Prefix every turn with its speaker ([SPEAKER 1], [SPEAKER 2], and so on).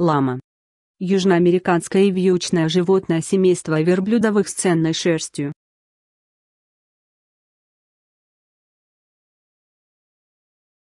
[SPEAKER 1] Лама. Южноамериканское вьючное животное семейства верблюдовых с ценной шерстью.